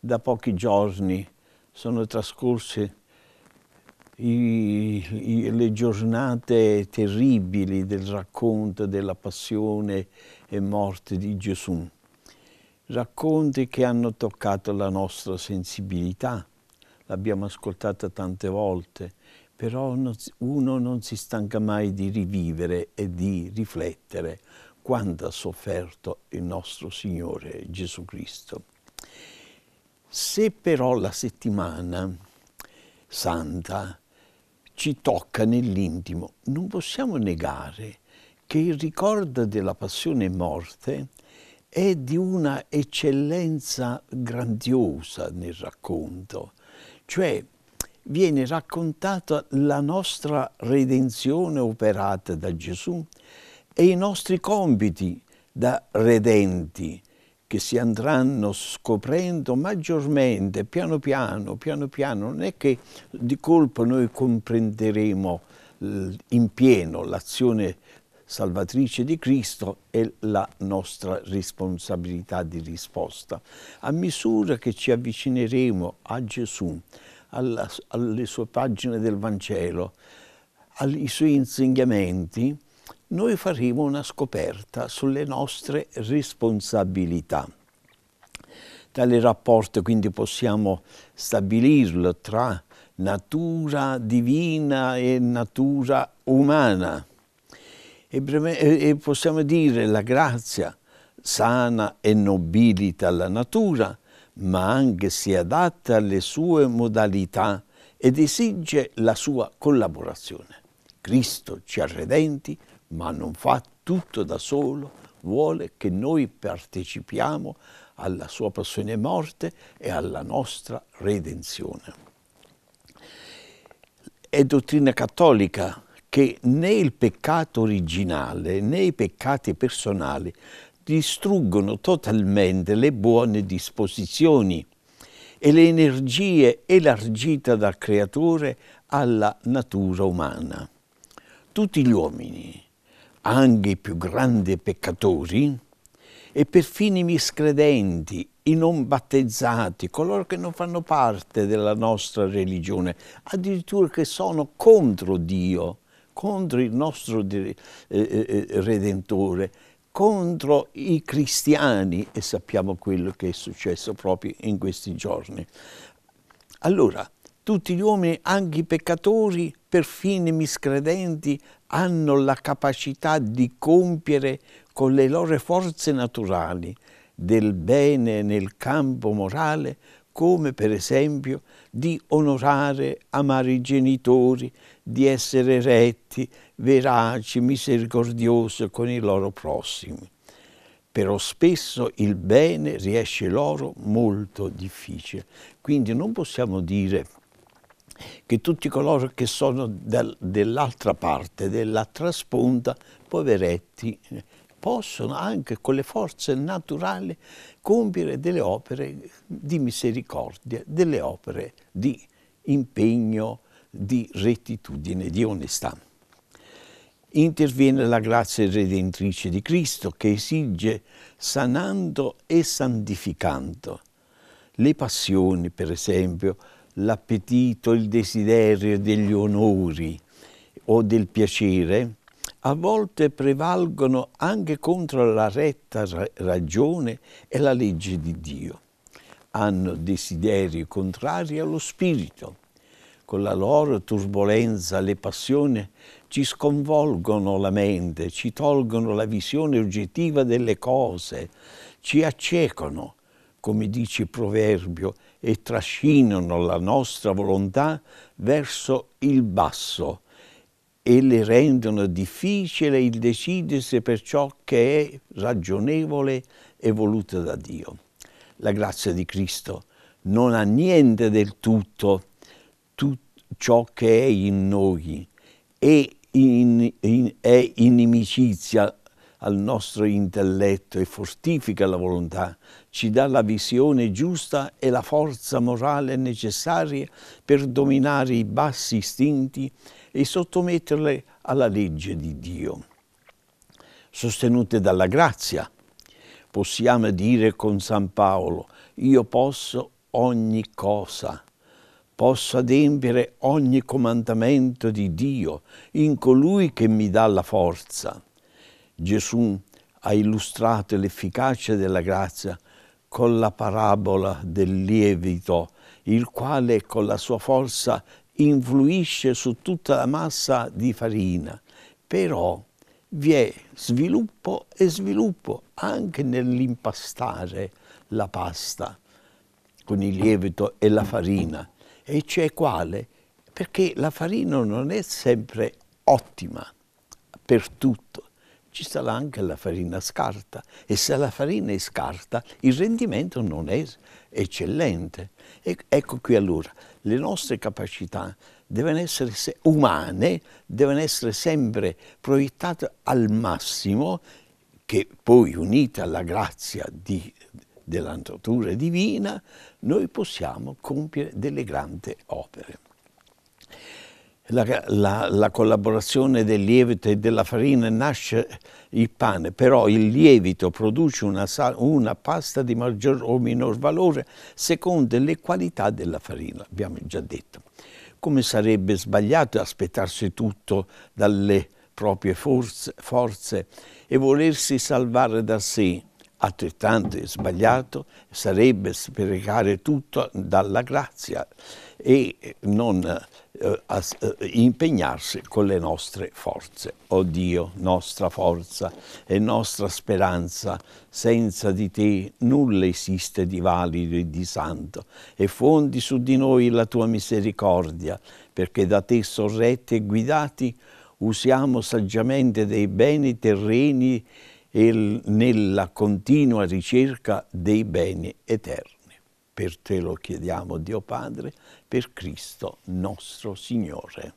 Da pochi giorni sono trascorse i, i, le giornate terribili del racconto della passione e morte di Gesù. Racconti che hanno toccato la nostra sensibilità, l'abbiamo ascoltata tante volte però uno non si stanca mai di rivivere e di riflettere quanto ha sofferto il nostro Signore Gesù Cristo. Se però la settimana santa ci tocca nell'intimo, non possiamo negare che il ricordo della passione e morte è di una eccellenza grandiosa nel racconto, cioè viene raccontata la nostra redenzione operata da Gesù e i nostri compiti da redenti che si andranno scoprendo maggiormente, piano piano, piano piano. Non è che di colpo noi comprenderemo eh, in pieno l'azione salvatrice di Cristo e la nostra responsabilità di risposta. A misura che ci avvicineremo a Gesù, alla, alle sue pagine del Vangelo, ai suoi insegnamenti, noi faremo una scoperta sulle nostre responsabilità. Tale rapporto quindi possiamo stabilirlo tra natura divina e natura umana. E possiamo dire la grazia sana e nobilita la natura, ma anche si adatta alle sue modalità ed esige la sua collaborazione. Cristo ci ha redenti, ma non fa tutto da solo, vuole che noi partecipiamo alla sua passione e morte e alla nostra redenzione. È dottrina cattolica che né il peccato originale né i peccati personali distruggono totalmente le buone disposizioni e le energie elargite dal creatore alla natura umana. Tutti gli uomini, anche i più grandi peccatori, e perfino i miscredenti, i non battezzati, coloro che non fanno parte della nostra religione, addirittura che sono contro Dio, contro il nostro eh, eh, eh, Redentore, contro i cristiani e sappiamo quello che è successo proprio in questi giorni. Allora, tutti gli uomini, anche i peccatori, perfino i miscredenti, hanno la capacità di compiere con le loro forze naturali del bene nel campo morale come per esempio di onorare, amare i genitori, di essere retti, veraci, misericordiosi con i loro prossimi. Però spesso il bene riesce loro molto difficile. Quindi non possiamo dire che tutti coloro che sono dall'altra parte, dell'altra sponda, poveretti, possono anche con le forze naturali compiere delle opere di misericordia, delle opere di impegno, di rettitudine, di onestà. Interviene la grazia redentrice di Cristo che esige sanando e santificando le passioni, per esempio, l'appetito, il desiderio degli onori o del piacere, a volte prevalgono anche contro la retta ragione e la legge di Dio. Hanno desideri contrari allo spirito. Con la loro turbolenza le passioni ci sconvolgono la mente, ci tolgono la visione oggettiva delle cose, ci accecano, come dice il proverbio, e trascinano la nostra volontà verso il basso, e le rendono difficile il decidersi per ciò che è ragionevole e voluto da Dio. La grazia di Cristo non ha niente del tutto tutto ciò che è in noi e in, in, è inimicizia al nostro intelletto e fortifica la volontà, ci dà la visione giusta e la forza morale necessaria per dominare i bassi istinti e sottometterle alla legge di Dio. Sostenute dalla grazia, possiamo dire con San Paolo, io posso ogni cosa, posso adempiere ogni comandamento di Dio in colui che mi dà la forza. Gesù ha illustrato l'efficacia della grazia con la parabola del lievito, il quale con la sua forza influisce su tutta la massa di farina. Però vi è sviluppo e sviluppo anche nell'impastare la pasta con il lievito e la farina. E c'è quale? Perché la farina non è sempre ottima per tutto ci sarà anche la farina scarta e se la farina è scarta il rendimento non è eccellente. E ecco qui allora, le nostre capacità devono essere umane, devono essere sempre proiettate al massimo, che poi unite alla grazia di, della natura divina, noi possiamo compiere delle grandi opere la, la, la, collaborazione del lievito e della farina nasce il pane, però il lievito produce una, una pasta di maggior o minor valore secondo le qualità della farina, abbiamo già detto. Come sarebbe sbagliato aspettarsi tutto dalle proprie forze, forze e volersi salvare da sé altrettanto sbagliato sarebbe sprecare tutto dalla grazia e non eh, eh impegnarsi con le nostre forze. O Dio, nostra forza e nostra speranza, senza di te nulla esiste di valido e di santo, e fondi su di noi la tua misericordia, perché da te sorretti e guidati usiamo saggiamente dei beni terreni e nella continua ricerca dei beni eterni. Per te lo chiediamo, Dio Padre, per Cristo nostro Signore.